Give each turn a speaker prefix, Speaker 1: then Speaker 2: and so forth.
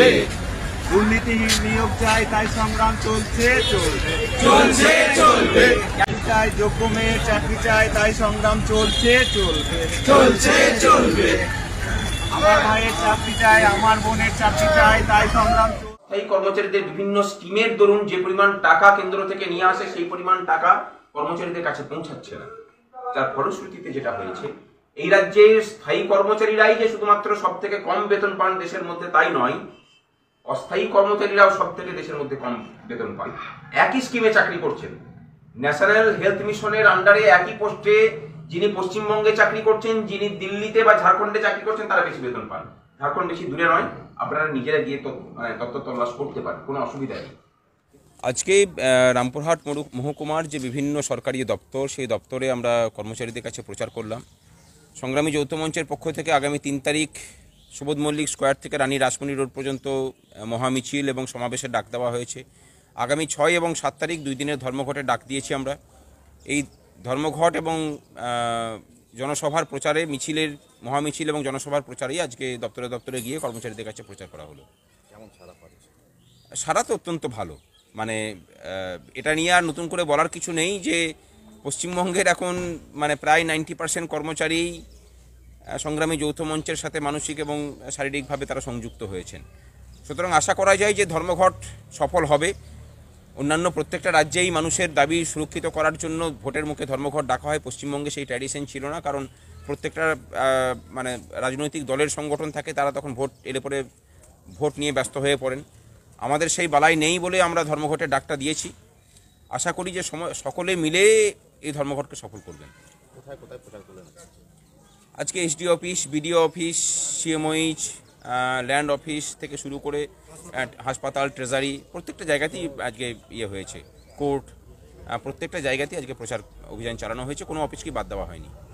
Speaker 1: হবে
Speaker 2: দুর্নীতিহীন নিয়োগ চাই তাই সংগ্রাম চলছে চলবে চলছে চলবে চাই যোগ্য চাকরি চাই তাই সংগ্রাম চলছে চলবে চলছে চলবে আমার ভাইয়ের চাকরি চাই আমার বোনের চাকরি চাই তাই সংগ্রাম কর্মচারীদের বিভিন্ন স্কিমের দরুন যে পরিমাণ টাকা কেন্দ্র থেকে নিয়ে আসে সেই পরিমাণ টাকা কর্মচারীদের কাছে পৌঁছাচ্ছে না যার ফলশ্রুতিতে যেটা হয়েছে এই রাজ্যের স্থায়ী কর্মচারীরাই যে শুধুমাত্র সব থেকে কম বেতন পান দেশের মধ্যে তাই নয় অস্থায়ী কর্মচারীরাও সব থেকে দেশের মধ্যে কম বেতন পান একই স্কিমে চাকরি করছেন ন্যাশনাল হেলথ মিশনের আন্ডারে একই পোস্টে যিনি পশ্চিমবঙ্গে চাকরি করছেন যিনি দিল্লিতে বা ঝাড়খণ্ডে চাকরি করছেন তারা বেশি বেতন পান ঝাড়খণ্ড বেশি দূরে নয় আপনারা নিজেরা গিয়ে মানে তথ্য তল্লাশ করতে পারেন কোনো অসুবিধা নেই আজকে রামপুরহাট মহকুমার যে বিভিন্ন সরকারি দপ্তর সেই দপ্তরে আমরা কর্মচারীদের কাছে প্রচার করলাম সংগ্রামী যৌথ মঞ্চের পক্ষ থেকে আগামী তিন তারিখ সুবোধ মল্লিক স্কোয়ার থেকে রানী রাসমণি রোড পর্যন্ত মহামিছিল এবং সমাবেশের ডাক দেওয়া হয়েছে আগামী ছয় এবং সাত তারিখ দুই দিনের ধর্মঘটে ডাক দিয়েছি আমরা এই ধর্মঘট এবং জনসভার প্রচারে মিছিলের মহামিছিল এবং জনসভার প্রচারেই আজকে দপ্তরে দপ্তরে গিয়ে কর্মচারীদের কাছে প্রচার করা হলো কেমন সারা সারা তো অত্যন্ত ভালো মানে এটা নিয়ে আর নতুন করে বলার কিছু নেই যে পশ্চিমবঙ্গের এখন মানে প্রায় নাইনটি পার্সেন্ট কর্মচারী সংগ্রামী যৌথ মঞ্চের সাথে মানসিক এবং শারীরিকভাবে তারা সংযুক্ত হয়েছেন সুতরাং আশা করা যায় যে ধর্মঘট সফল হবে অন্যান্য প্রত্যেকটা রাজ্যেই মানুষের দাবি সুরক্ষিত করার জন্য ভোটের মুখে ধর্মঘট ডাকা হয় পশ্চিমবঙ্গে সেই ট্র্যাডিশন ছিল না কারণ প্রত্যেকটা মানে রাজনৈতিক দলের সংগঠন থাকে তারা তখন ভোট এর পরে ভোট নিয়ে ব্যস্ত হয়ে পড়েন আমাদের সেই বালাই নেই বলে আমরা ধর্মঘটের ডাকটা দিয়েছি আশা করি যে সকলে মিলে এই ধর্মঘটকে সফল করবেন কোথায় কোথায় প্রচার করলেন আজকে SD office BDO office CMOH land office থেকে শুরু করে হাসপাতাল ট্রেজারি প্রত্যেকটা জায়গাতেই আজকে ইয়ে হয়েছে কোর্ট প্রত্যেকটা জায়গাতেই আজকে প্রচার অভিযান চালানো হয়েছে কোনো অফিসকেই বাদ দেওয়া হয়নি